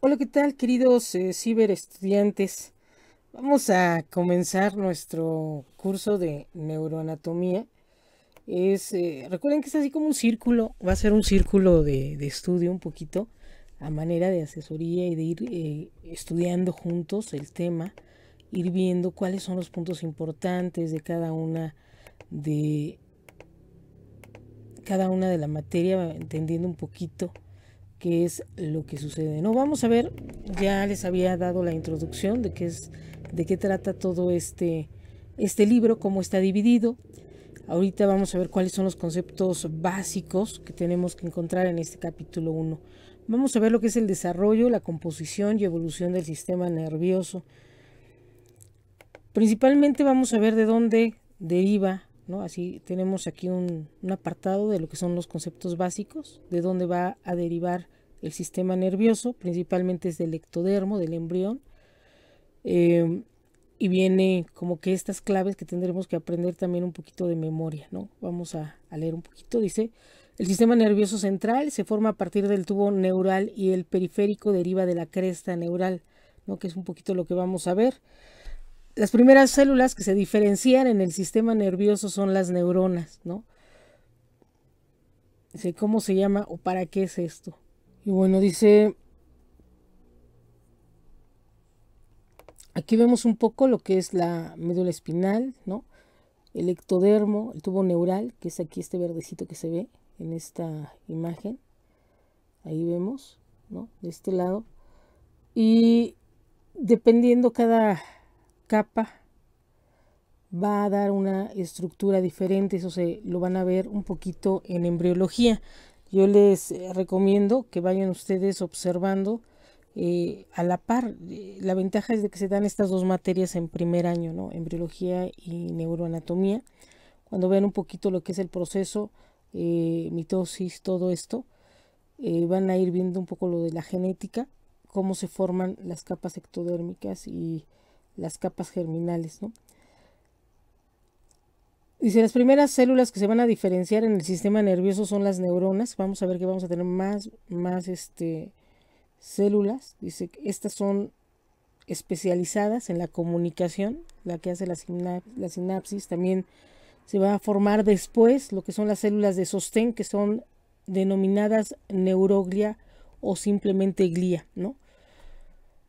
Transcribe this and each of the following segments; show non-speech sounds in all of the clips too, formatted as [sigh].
Hola, ¿qué tal, queridos eh, ciberestudiantes? Vamos a comenzar nuestro curso de neuroanatomía. Es, eh, recuerden que es así como un círculo, va a ser un círculo de, estudio un poquito, a manera de asesoría y de ir eh, estudiando juntos el tema, ir viendo cuáles son los puntos importantes de cada una de cada una de la materia, entendiendo un poquito qué es lo que sucede. No, vamos a ver, ya les había dado la introducción de qué es de qué trata todo este este libro, cómo está dividido. Ahorita vamos a ver cuáles son los conceptos básicos que tenemos que encontrar en este capítulo 1. Vamos a ver lo que es el desarrollo, la composición y evolución del sistema nervioso. Principalmente vamos a ver de dónde deriva ¿No? Así tenemos aquí un, un, apartado de lo que son los conceptos básicos, de dónde va a derivar el sistema nervioso, principalmente es del ectodermo, del embrión, em, y viene como que estas claves que tendremos que aprender también un poquito de memoria, ¿no? Vamos a, a leer un poquito, dice, el sistema nervioso central se forma a partir del tubo neural y el periférico deriva de la cresta neural, ¿no? Que es un poquito lo que vamos a ver. Las primeras células que se diferencian en el sistema nervioso son las neuronas, ¿no? Dice, ¿cómo se llama o para qué es esto? Y bueno, dice, aquí vemos un poco lo que es la médula espinal, ¿no? El ectodermo, el tubo neural, que es aquí este verdecito que se ve en esta imagen. Ahí vemos, ¿no? De este lado. Y dependiendo cada capa va a dar una estructura diferente, eso se lo van a ver un poquito en embriología yo les eh, recomiendo que vayan ustedes observando eh, a la par. Eh, la ventaja es de que se dan estas dos materias en primer año, ¿no? Embriología y neuroanatomía. Cuando vean un poquito lo que es el proceso, mitosis, todo esto, van a ir viendo un poco lo de la genética, cómo se forman las capas ectodérmicas y las capas germinales, ¿no? Dice, las primeras células que se van a diferenciar en el sistema nervioso son las neuronas. Vamos a ver que vamos a tener más, más este, células. Dice, que estas son especializadas en la comunicación, la que hace la, la sinapsis. También se va a formar después lo que son las células de sostén, que son denominadas neuroglia o simplemente glía, ¿no?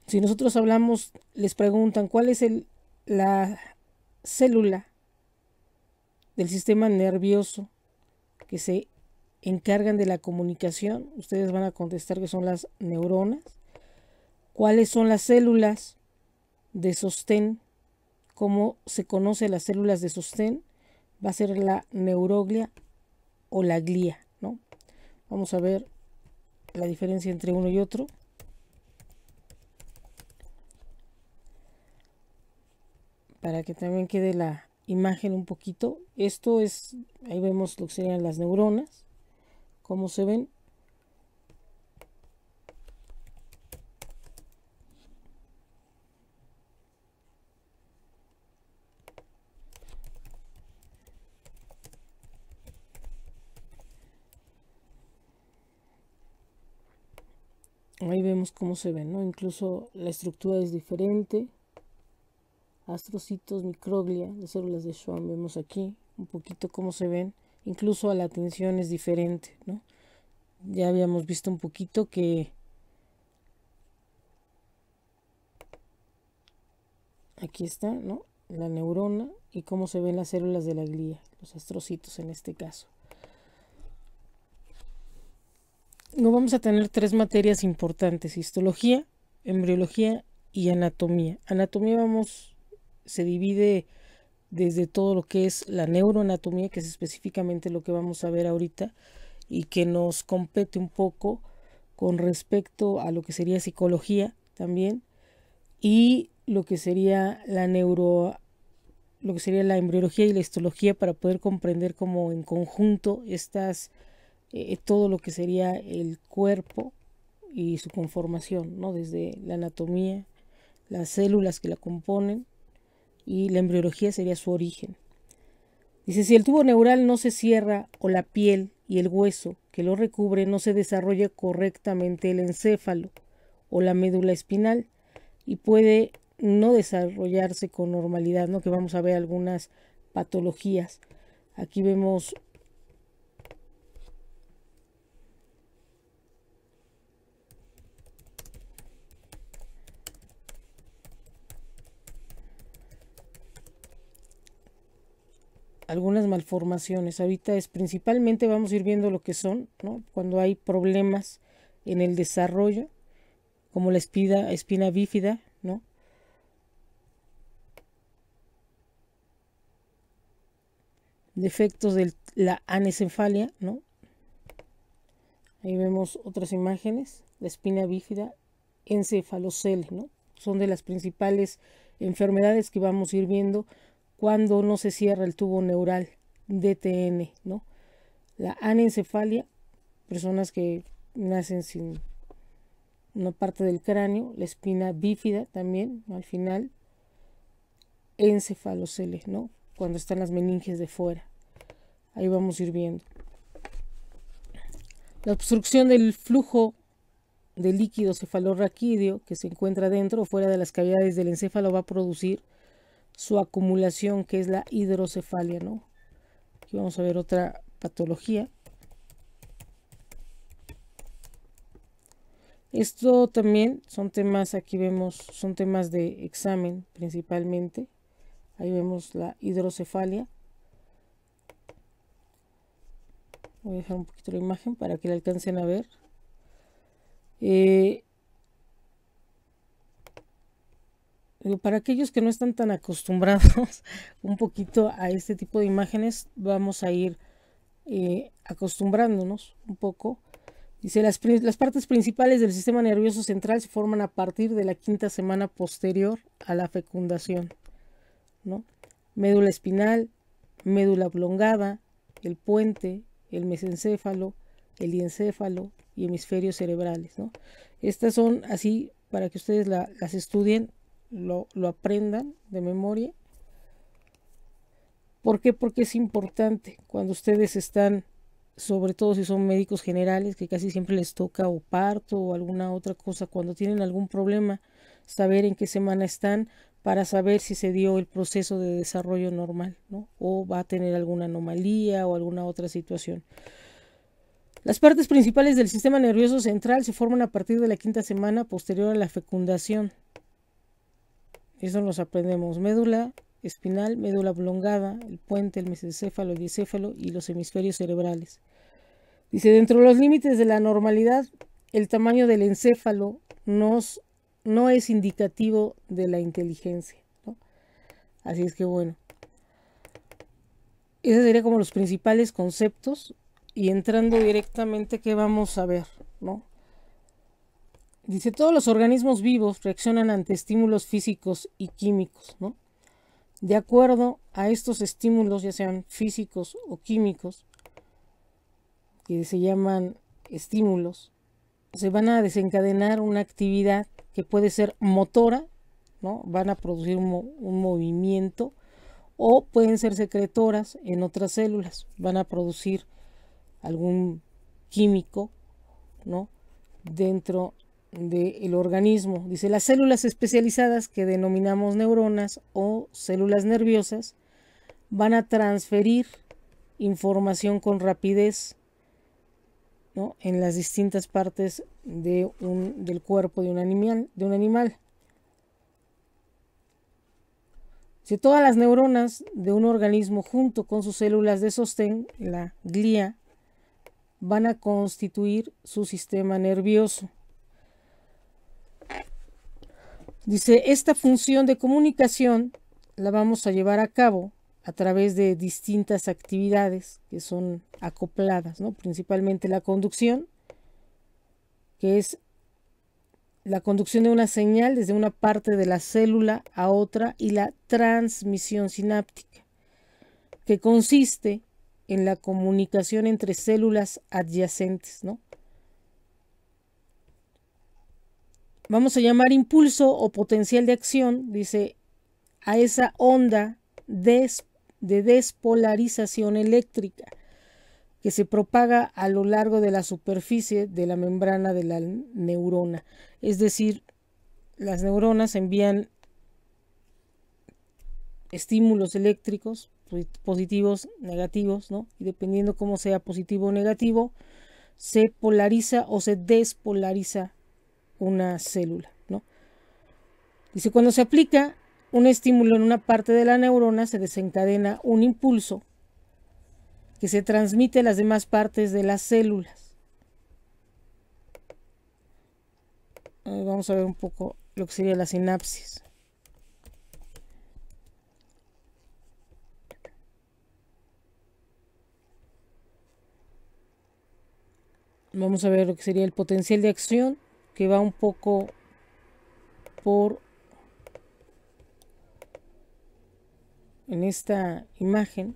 Si nosotros hablamos, les preguntan cuál es el, la célula del sistema nervioso que se encargan de la comunicación. Ustedes van a contestar que son las neuronas. ¿Cuáles son las células de sostén? ¿Cómo se conoce las células de sostén? Va a ser la neuroglia o la glía, ¿no? Vamos a ver la diferencia entre uno y otro. Para que también quede la imagen un poquito. Esto es, ahí vemos lo que serían las neuronas, cómo se ven. Ahí vemos cómo se ven, ¿no? Incluso la estructura es diferente astrocitos, microglia, las células de Schwann, vemos aquí un poquito cómo se ven, incluso a la atención es diferente, ¿no? Ya habíamos visto un poquito que aquí está, ¿no? La neurona y cómo se ven las células de la glía, los astrocitos en este caso. No vamos a tener tres materias importantes, histología, embriología y anatomía. Anatomía vamos se divide desde todo lo que es la neuroanatomía, que es específicamente lo que vamos a ver ahorita y que nos compete un poco con respecto a lo que sería psicología también y lo que sería la neuro lo que sería la embriología y la histología para poder comprender como en conjunto estas eh, todo lo que sería el cuerpo y su conformación, ¿no? Desde la anatomía, las células que la componen, y la embriología sería su origen. Dice, si el tubo neural no se cierra o la piel y el hueso que lo recubre no se desarrolla correctamente el encéfalo o la médula espinal y puede no desarrollarse con normalidad, ¿no? que vamos a ver algunas patologías. Aquí vemos algunas malformaciones. Ahorita es principalmente vamos a ir viendo lo que son, Cuando hay problemas en el desarrollo, como la espina, espina bífida, ¿no? Defectos de la anencefalia, ¿no? Ahí vemos otras imágenes, la espina bífida, encefalocele, ¿no? Son de las principales enfermedades que vamos a ir viendo cuando no se cierra el tubo neural DTN, ¿no? La anencefalia, personas que nacen sin una parte del cráneo, la espina bífida también, al final, encefalocele, ¿no? Cuando están las meninges de fuera. Ahí vamos a ir viendo. La obstrucción del flujo de líquido cefalorraquídeo que se encuentra dentro o fuera de las cavidades del encéfalo va a producir su acumulación, que es la hidrocefalia, ¿no? Aquí vamos a ver otra patología. Esto también son temas, aquí vemos, son temas de examen principalmente. Ahí vemos la hidrocefalia. Voy a dejar un poquito la imagen para que la alcancen a ver. Eh, para aquellos que no están tan acostumbrados [laughs] un poquito a este tipo de imágenes, vamos a ir eh, acostumbrándonos un poco. Dice, las, las, partes principales del sistema nervioso central se forman a partir de la quinta semana posterior a la fecundación. ¿no? Médula espinal, médula oblongada, el puente, el mesencéfalo, el diencéfalo y hemisferios cerebrales. Estas son así para que ustedes las estudien lo, aprendan de memoria. ¿Por qué? Porque es importante cuando ustedes están, sobre todo si son médicos generales, que casi siempre les toca o parto o alguna otra cosa, cuando tienen algún problema, saber en qué semana están para saber si se dio el proceso de desarrollo normal, ¿no? O va a tener alguna anomalía o alguna otra situación. Las partes principales del sistema nervioso central se forman a partir de la quinta semana posterior a la fecundación eso nos aprendemos. Médula espinal, médula oblongada, el puente, el mesencéfalo, el encéfalo y los hemisferios cerebrales. Dice, dentro de los límites de la normalidad, el tamaño del encéfalo no es indicativo de la inteligencia. Así es que bueno. Esos serían como los principales conceptos. Y entrando directamente, ¿qué vamos a ver? ¿No? Dice, todos los organismos vivos reaccionan ante estímulos físicos y químicos, ¿no? De acuerdo a estos estímulos, ya sean físicos o químicos, que se llaman estímulos, se van a desencadenar una actividad que puede ser motora, ¿no? Van a producir un, movimiento o pueden ser secretoras en otras células, van a producir algún químico, ¿no? Dentro del organismo. Dice, las células especializadas que denominamos neuronas o células nerviosas van a transferir información con rapidez en las distintas partes de del cuerpo de un animal. De un animal. Si todas las neuronas de un organismo junto con sus células de sostén, la glía, van a constituir su sistema nervioso. Dice, esta función de comunicación la vamos a llevar a cabo a través de distintas actividades que son acopladas, ¿no? principalmente la conducción, que es la conducción de una señal desde una parte de la célula a otra y la transmisión sináptica, que consiste en la comunicación entre células adyacentes, ¿no? vamos a llamar impulso o potencial de acción, dice, a esa onda de despolarización eléctrica que se propaga a lo largo de la superficie de la membrana de la neurona. Es decir, las neuronas envían estímulos eléctricos positivos, negativos, ¿no? Y dependiendo cómo sea positivo o negativo, se polariza o se despolariza una célula. ¿no? Dice, cuando se aplica un estímulo en una parte de la neurona, se desencadena un impulso que se transmite a las demás partes de las células. Vamos a ver un poco lo que sería la sinapsis. Vamos a ver lo que sería el potencial de acción que va un poco por en esta imagen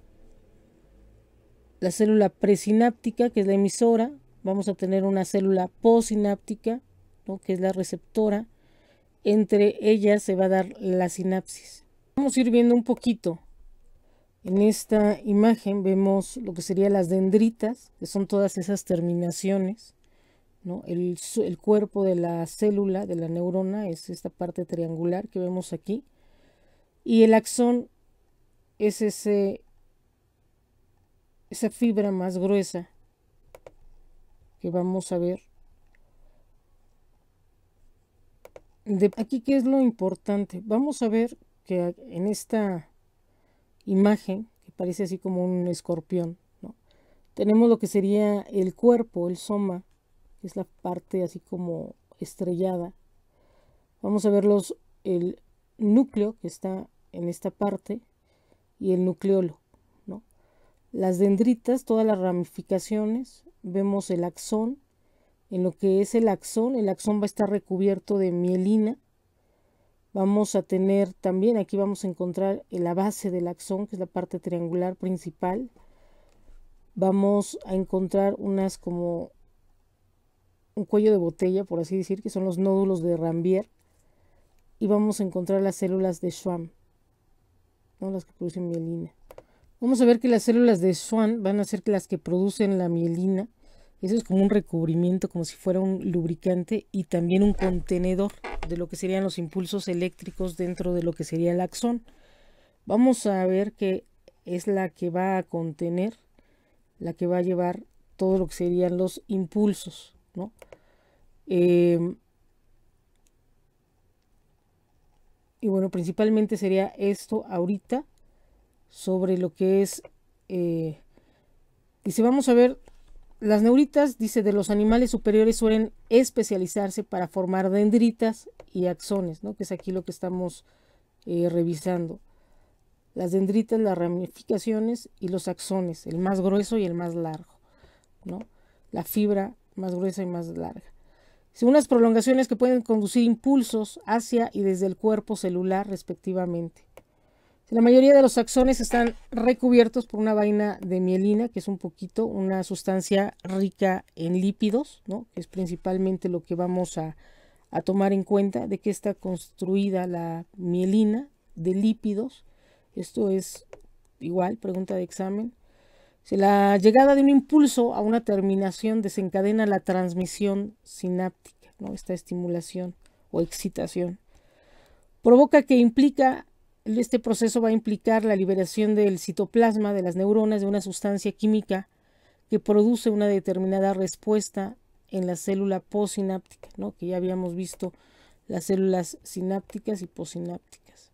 la célula presináptica que es la emisora vamos a tener una célula posináptica que es la receptora entre ellas se va a dar la sinapsis vamos a ir viendo un poquito en esta imagen vemos lo que serían las dendritas que son todas esas terminaciones el, cuerpo de la célula, de la neurona, es esta parte triangular que vemos aquí. Y el axón es ese, esa fibra más gruesa que vamos a ver. De aquí, ¿qué es lo importante? Vamos a ver que en esta imagen, que parece así como un escorpión, tenemos lo que sería el cuerpo, el soma, es la parte así como estrellada. Vamos a ver el núcleo que está en esta parte y el nucleolo. ¿no? Las dendritas, todas las ramificaciones, vemos el axón. En lo que es el axón, el axón va a estar recubierto de mielina. Vamos a tener también, aquí vamos a encontrar la base del axón, que es la parte triangular principal. Vamos a encontrar unas como un cuello de botella, por así decir, que son los nódulos de Rambier, y vamos a encontrar las células de Schwann, ¿no? las que producen mielina. Vamos a ver que las células de Schwann van a ser las que producen la mielina. Eso es como un recubrimiento, como si fuera un lubricante y también un contenedor de lo que serían los impulsos eléctricos dentro de lo que sería el axón. Vamos a ver que es la que va a contener, la que va a llevar todo lo que serían los impulsos. Eh, y bueno, principalmente sería esto ahorita sobre lo que es... Eh, dice, vamos a ver, las neuritas, dice, de los animales superiores suelen especializarse para formar dendritas y axones, ¿no? Que es aquí lo que estamos eh, revisando. Las dendritas, las ramificaciones y los axones, el más grueso y el más largo, ¿no? La fibra más gruesa y más larga. Son unas prolongaciones que pueden conducir impulsos hacia y desde el cuerpo celular respectivamente. La mayoría de los axones están recubiertos por una vaina de mielina, que es un poquito una sustancia rica en lípidos, ¿no? que es principalmente lo que vamos a, a tomar en cuenta, de que está construida la mielina de lípidos. Esto es igual, pregunta de examen. Si la llegada de un impulso a una terminación desencadena la transmisión sináptica, ¿no? esta estimulación o excitación, provoca que implica, este proceso va a implicar la liberación del citoplasma de las neuronas de una sustancia química que produce una determinada respuesta en la célula posináptica, que ya habíamos visto las células sinápticas y posinápticas,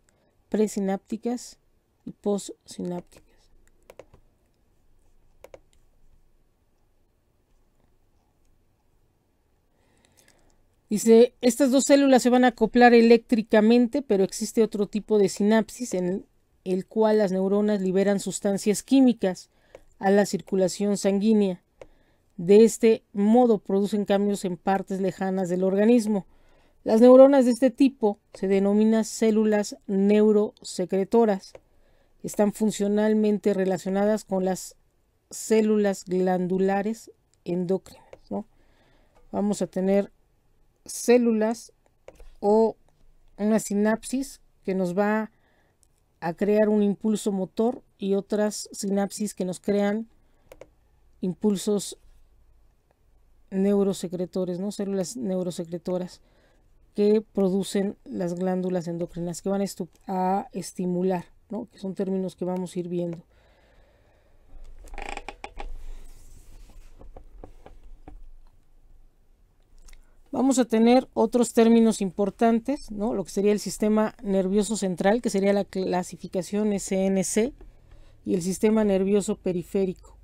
presinápticas y postsinápticas. Dice, estas dos células se van a acoplar eléctricamente, pero existe otro tipo de sinapsis en el cual las neuronas liberan sustancias químicas a la circulación sanguínea. De este modo producen cambios en partes lejanas del organismo. Las neuronas de este tipo se denominan células neurosecretoras. Están funcionalmente relacionadas con las células glandulares endocrinas. Vamos a tener células o una sinapsis que nos va a crear un impulso motor y otras sinapsis que nos crean impulsos neurosecretores, ¿no? células neurosecretoras que producen las glándulas endocrinas que van a, estimular, ¿no? que son términos que vamos a ir viendo. vamos a tener otros términos importantes, ¿no? lo que sería el sistema nervioso central, que sería la clasificación SNC, y el sistema nervioso periférico.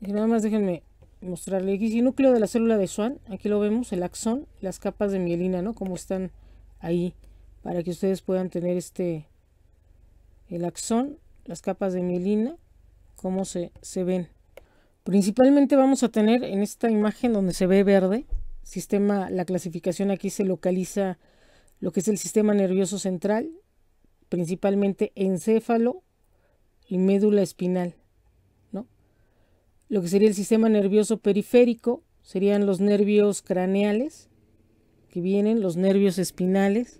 Y nada más déjenme mostrarle aquí. El núcleo de la célula de Swan. aquí lo vemos, el axón, las capas de mielina, ¿no? Como están ahí, para que ustedes puedan tener este, el axón, las capas de mielina, cómo se, se ven. Principalmente vamos a tener en esta imagen donde se ve verde, sistema, la clasificación aquí se localiza lo que es el sistema nervioso central, principalmente encéfalo y médula espinal lo que sería el sistema nervioso periférico, serían los nervios craneales, que vienen los nervios espinales,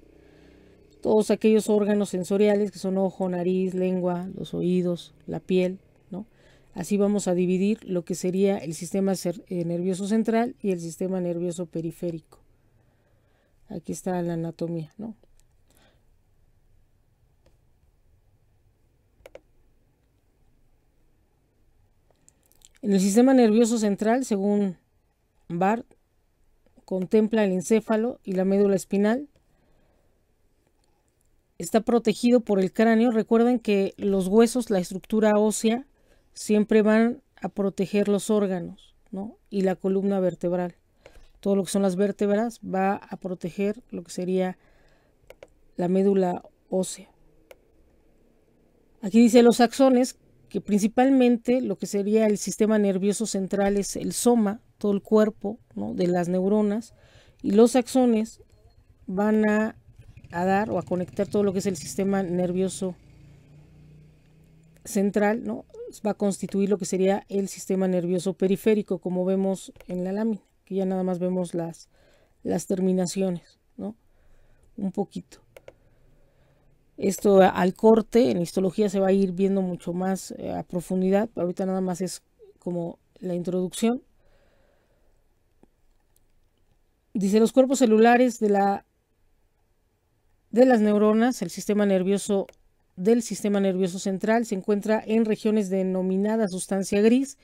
todos aquellos órganos sensoriales que son ojo, nariz, lengua, los oídos, la piel, ¿no? Así vamos a dividir lo que sería el sistema eh, nervioso central y el sistema nervioso periférico. Aquí está la anatomía, ¿no? En el sistema nervioso central, según Bart, contempla el encéfalo y la médula espinal. Está protegido por el cráneo. Recuerden que los huesos, la estructura ósea, siempre van a proteger los órganos ¿no? y la columna vertebral. Todo lo que son las vértebras va a proteger lo que sería la médula ósea. Aquí dice los axones que principalmente lo que sería el sistema nervioso central es el soma, todo el cuerpo de las neuronas, y los axones van a, dar o a conectar todo lo que es el sistema nervioso central, ¿no? va a constituir lo que sería el sistema nervioso periférico, como vemos en la lámina, que ya nada más vemos las, las terminaciones, ¿no? un poquito. Esto al corte, en histología se va a ir viendo mucho más eh, a profundidad. Ahorita nada más es como la introducción. Dice, los cuerpos celulares de, la, de las neuronas, el sistema nervioso del sistema nervioso central se encuentra en regiones denominadas sustancia gris,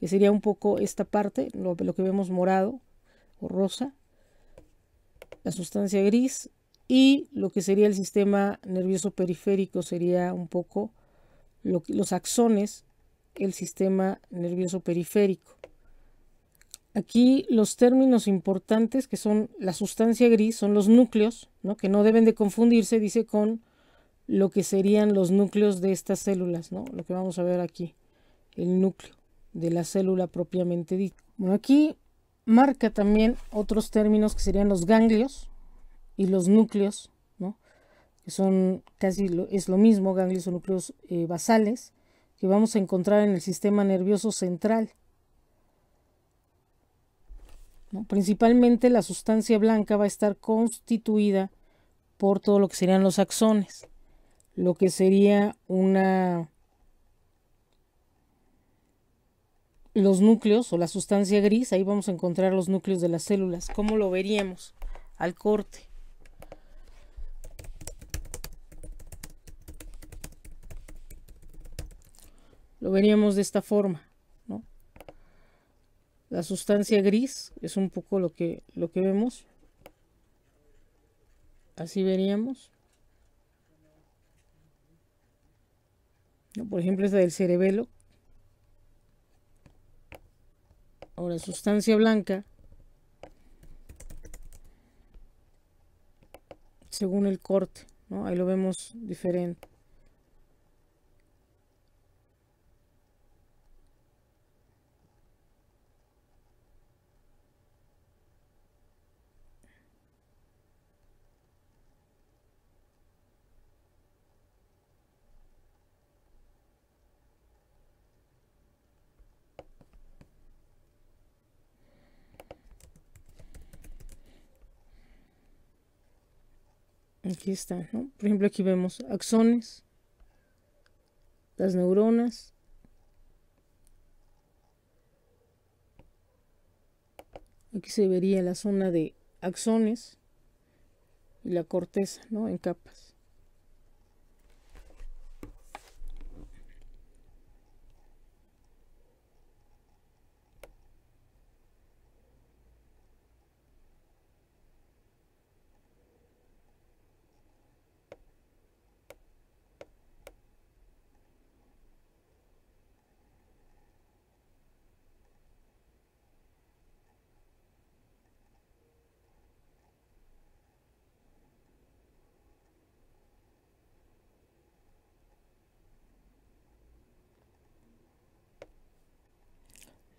que sería un poco esta parte, lo que vemos morado o rosa. La sustancia gris y lo que sería el sistema nervioso periférico sería un poco los axones, el sistema nervioso periférico. Aquí los términos importantes que son la sustancia gris son los núcleos, que no deben de confundirse, dice, con lo que serían los núcleos de estas células, ¿no? lo que vamos a ver aquí, el núcleo de la célula propiamente dicho Bueno, aquí marca también otros términos que serían los ganglios, y los núcleos, que son casi lo, es lo mismo, ganglios o núcleos eh, basales, que vamos a encontrar en el sistema nervioso central. Principalmente la sustancia blanca va a estar constituida por todo lo que serían los axones, lo que sería una... los núcleos o la sustancia gris, ahí vamos a encontrar los núcleos de las células, ¿cómo lo veríamos al corte? lo veríamos de esta forma. La sustancia gris es un poco lo que, lo que vemos. Así veríamos. Por ejemplo, esta del cerebelo. Ahora, sustancia blanca. Según el corte, ¿no? Ahí lo vemos diferente. Aquí está, Por ejemplo, aquí vemos axones, las neuronas, Aquí se vería la zona de axones y la corteza, ¿no? En capas.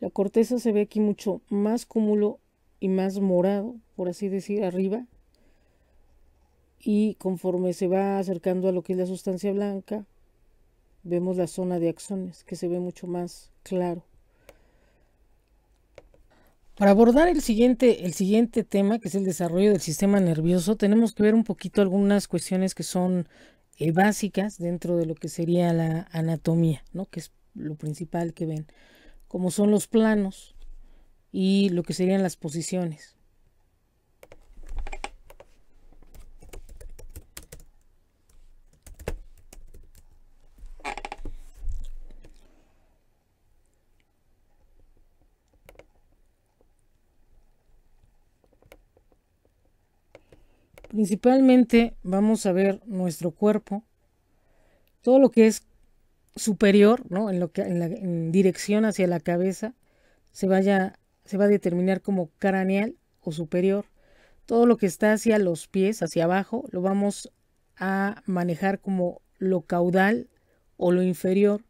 La corteza se ve aquí mucho más cúmulo y más morado, por así decir, arriba. Y conforme se va acercando a lo que es la sustancia blanca, vemos la zona de axones, que se ve mucho más claro. Para abordar el siguiente, el siguiente tema, que es el desarrollo del sistema nervioso, tenemos que ver un poquito algunas cuestiones que son eh, básicas dentro de lo que sería la anatomía, ¿no? que es lo principal que ven como son los planos y lo que serían las posiciones. Principalmente vamos a ver nuestro cuerpo, todo lo que es superior, ¿no? En, lo que, en, la, dirección hacia la cabeza, se, vaya, se va a determinar como craneal o superior. Todo lo que está hacia los pies, hacia abajo, lo vamos a manejar como lo caudal o lo inferior.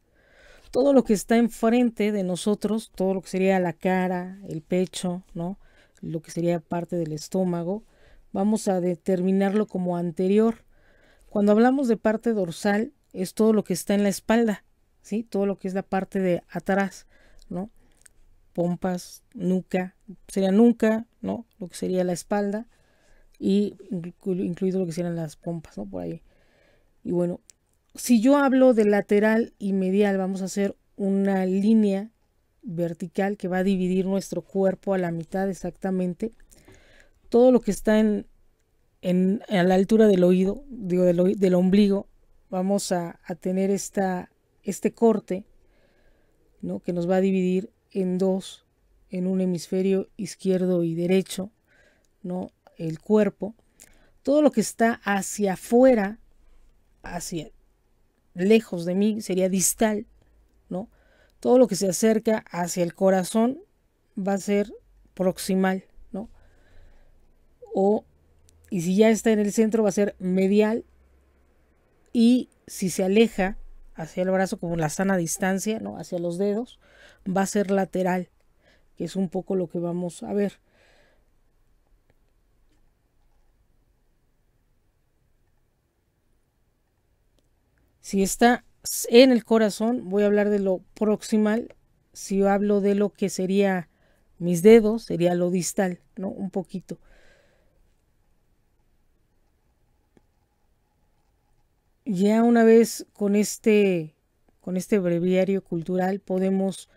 Todo lo que está enfrente de nosotros, todo lo que sería la cara, el pecho, ¿no? Lo que sería parte del estómago, vamos a determinarlo como anterior. Cuando hablamos de parte dorsal, es todo lo que está en la espalda, ¿sí? Todo lo que es la parte de atrás, ¿no? Pompas, nuca, sería nuca, ¿no? Lo que sería la espalda y incluido lo que serían las pompas, ¿no? Por ahí. Y bueno, si yo hablo de lateral y medial, vamos a hacer una línea vertical que va a dividir nuestro cuerpo a la mitad exactamente. Todo lo que está en, en, a la altura del oído, digo del ombligo, vamos a, tener esta, este corte ¿no? que nos va a dividir en dos, en un hemisferio izquierdo y derecho, ¿no? el cuerpo. Todo lo que está hacia afuera, hacia lejos de mí, sería distal, ¿no? Todo lo que se acerca hacia el corazón va a ser proximal, ¿no? O, y si ya está en el centro, va a ser medial y si se aleja hacia el brazo como la sana distancia, ¿no? hacia los dedos, va a ser lateral, que es un poco lo que vamos a ver. Si está en el corazón, voy a hablar de lo proximal. Si hablo de lo que sería mis dedos, sería lo distal, ¿no? Un poquito. ya una vez con este, con este breviario cultural podemos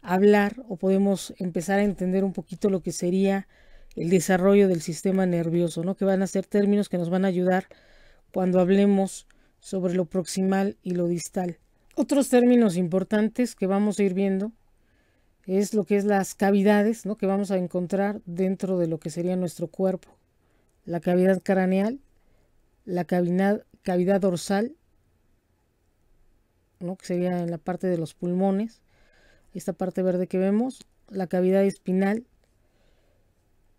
hablar o podemos empezar a entender un poquito lo que sería el desarrollo del sistema nervioso, ¿no? que van a ser términos que nos van a ayudar cuando hablemos sobre lo proximal y lo distal. Otros términos importantes que vamos a ir viendo es lo que es las cavidades ¿no? que vamos a encontrar dentro de lo que sería nuestro cuerpo. La cavidad craneal, la cavidad cavidad dorsal, ¿no? que sería en la parte de los pulmones, esta parte verde que vemos, la cavidad espinal,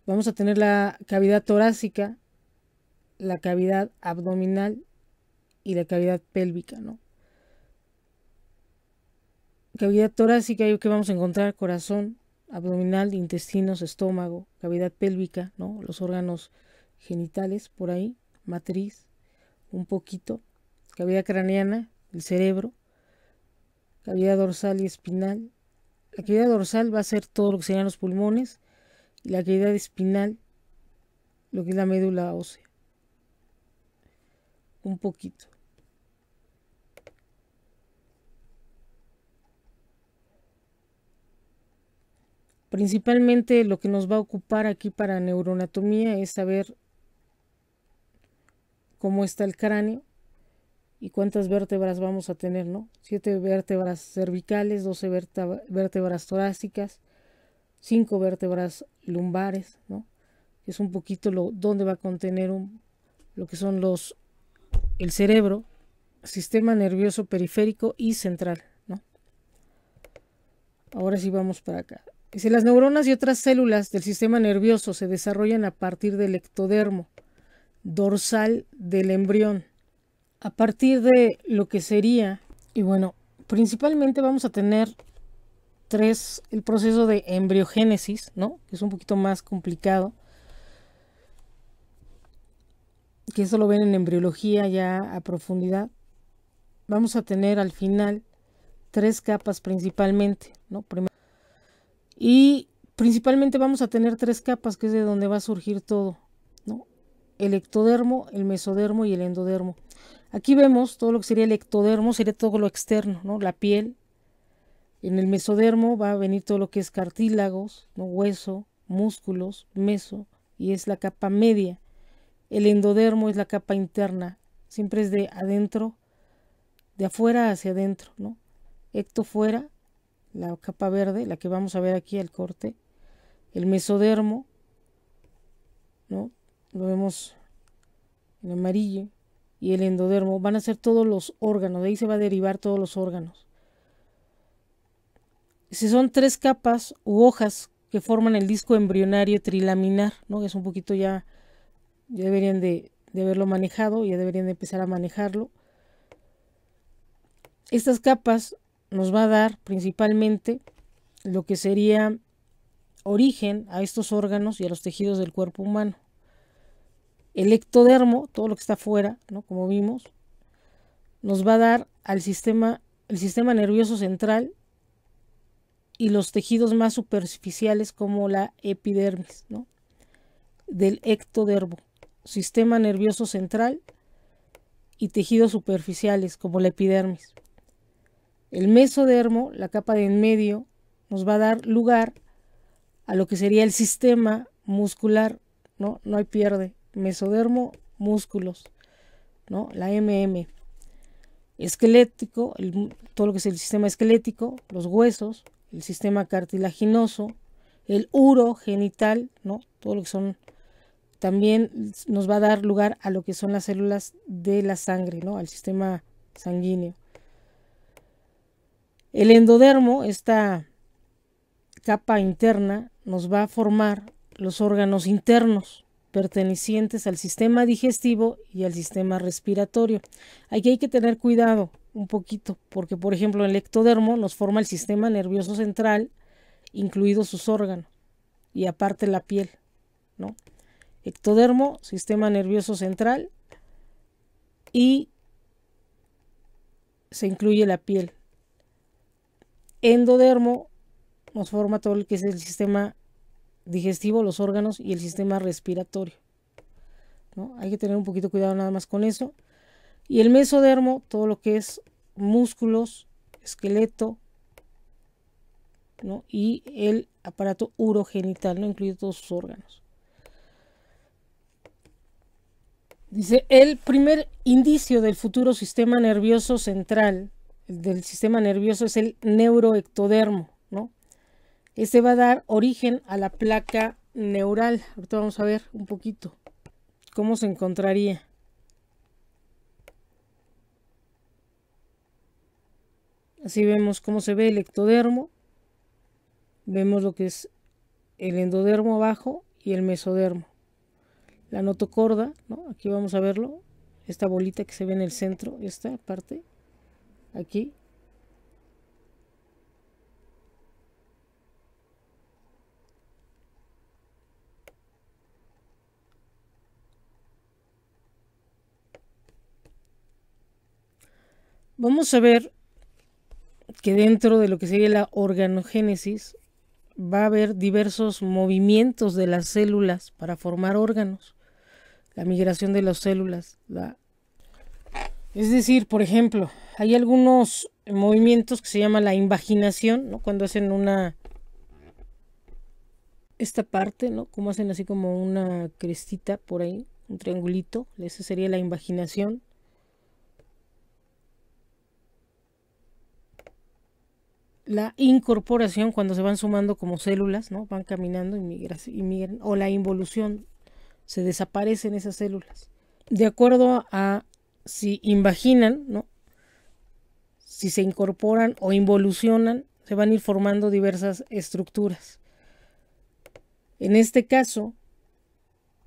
vamos a tener la cavidad torácica, la cavidad abdominal y la cavidad pélvica, ¿no? Cavidad torácica, que vamos a encontrar corazón, abdominal, intestinos, estómago, cavidad pélvica, ¿no? Los órganos genitales por ahí, matriz, un poquito, cavidad craneana, el cerebro, cavidad dorsal y espinal. La cavidad dorsal va a ser todo lo que serían los pulmones y la cavidad espinal, lo que es la médula ósea. Un poquito. Principalmente lo que nos va a ocupar aquí para neuroanatomía es saber cómo está el cráneo y cuántas vértebras vamos a tener, ¿no? Siete vértebras cervicales, doce vértebras torácicas, cinco vértebras lumbares, ¿no? Es un poquito lo donde va a contener un, lo que son los el cerebro, sistema nervioso periférico y central, ¿no? Ahora sí vamos para acá. Si las neuronas y otras células del sistema nervioso se desarrollan a partir del ectodermo dorsal del embrión. A partir de lo que sería, y bueno, principalmente vamos a tener tres, el proceso de embriogénesis, ¿no? Que es un poquito más complicado. Que eso lo ven en embriología ya a profundidad. Vamos a tener al final tres capas principalmente, ¿no? y principalmente vamos a tener tres capas que es de donde va a surgir todo el ectodermo, el mesodermo y el endodermo. Aquí vemos todo lo que sería el ectodermo, sería todo lo externo, ¿no? La piel. En el mesodermo va a venir todo lo que es cartílagos, ¿no? hueso, músculos, meso, y es la capa media. El endodermo es la capa interna, siempre es de adentro, de afuera hacia adentro, ¿no? Ecto fuera, la capa verde, la que vamos a ver aquí al corte. El mesodermo, ¿no? lo vemos en amarillo, y el endodermo van a ser todos los órganos, de ahí se va a derivar todos los órganos. Si son tres capas u hojas que forman el disco embrionario trilaminar, ¿no? que es un poquito ya, ya deberían de, de haberlo manejado, ya deberían de empezar a manejarlo. Estas capas nos va a dar principalmente lo que sería origen a estos órganos y a los tejidos del cuerpo humano. El ectodermo, todo lo que está afuera, como vimos, nos va a dar al sistema, el sistema nervioso central y los tejidos más superficiales como la epidermis, ¿no? del ectodermo, sistema nervioso central y tejidos superficiales como la epidermis. El mesodermo, la capa de en medio, nos va a dar lugar a lo que sería el sistema muscular, ¿no? No hay pierde mesodermo, músculos, ¿no? La MM. Esquelético, todo lo que es el sistema esquelético, los huesos, el sistema cartilaginoso, el uro genital, ¿no? Todo lo que son también nos va a dar lugar a lo que son las células de la sangre, ¿no? Al sistema sanguíneo. El endodermo, esta capa interna, nos va a formar los órganos internos pertenecientes al sistema digestivo y al sistema respiratorio. Aquí hay que tener cuidado un poquito, porque por ejemplo el ectodermo nos forma el sistema nervioso central, incluidos sus órganos, y aparte la piel, ¿no? Ectodermo, sistema nervioso central, y se incluye la piel. Endodermo nos forma todo lo que es el sistema digestivo, los órganos y el sistema respiratorio. Hay que tener un poquito cuidado nada más con eso. Y el mesodermo, todo lo que es músculos, esqueleto y el aparato urogenital, no incluye todos sus órganos. Dice, el primer indicio del futuro sistema nervioso central, del sistema nervioso, es el neuroectodermo este va a dar origen a la placa neural. Ahorita vamos a ver un poquito cómo se encontraría. Así vemos cómo se ve el ectodermo. Vemos lo que es el endodermo abajo y el mesodermo. La notocorda, ¿no? aquí vamos a verlo. Esta bolita que se ve en el centro, esta parte, aquí, Vamos a ver que dentro de lo que sería la organogénesis va a haber diversos movimientos de las células para formar órganos. La migración de las células. Es decir, por ejemplo, hay algunos movimientos que se llama la invaginación, ¿no? cuando hacen una... Esta parte, ¿no? Como hacen así como una crestita por ahí, un triangulito, Ese sería la invaginación. la incorporación cuando se van sumando como células, ¿no? Van caminando y migran, y o la involución, se desaparecen esas células. De acuerdo a si invaginan, ¿no? Si se incorporan o involucionan, se van a ir formando diversas estructuras. En este caso,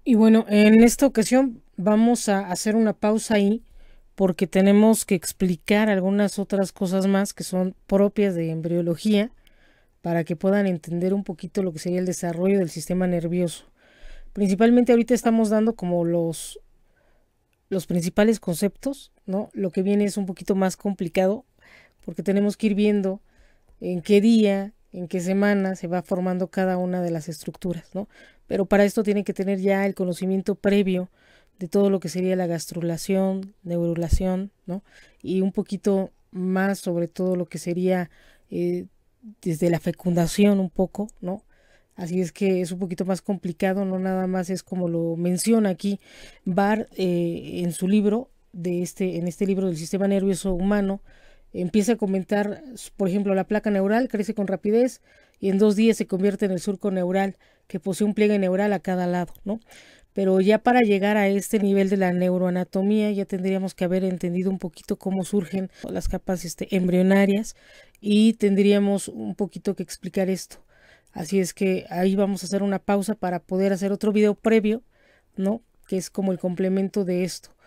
y bueno, en esta ocasión vamos a hacer una pausa ahí porque tenemos que explicar algunas otras cosas más que son propias de embriología para que puedan entender un poquito lo que sería el desarrollo del sistema nervioso. Principalmente ahorita estamos dando como los, los principales conceptos, ¿no? Lo que viene es un poquito más complicado porque tenemos que ir viendo en qué día, en qué semana se va formando cada una de las estructuras, ¿no? Pero para esto tienen que tener ya el conocimiento previo de todo lo que sería la gastrulación, neurulación, ¿no? Y un poquito más sobre todo lo que sería eh, desde la fecundación un poco, ¿no? Así es que es un poquito más complicado, no nada más es como lo menciona aquí Barr eh, en su libro, de este, en este libro del sistema nervioso humano, empieza a comentar, por ejemplo, la placa neural crece con rapidez y en dos días se convierte en el surco neural que posee un pliegue neural a cada lado, ¿no? pero ya para llegar a este nivel de la neuroanatomía ya tendríamos que haber entendido un poquito cómo surgen las capas este, embrionarias y tendríamos un poquito que explicar esto. Así es que ahí vamos a hacer una pausa para poder hacer otro video previo, ¿no? Que es como el complemento de esto.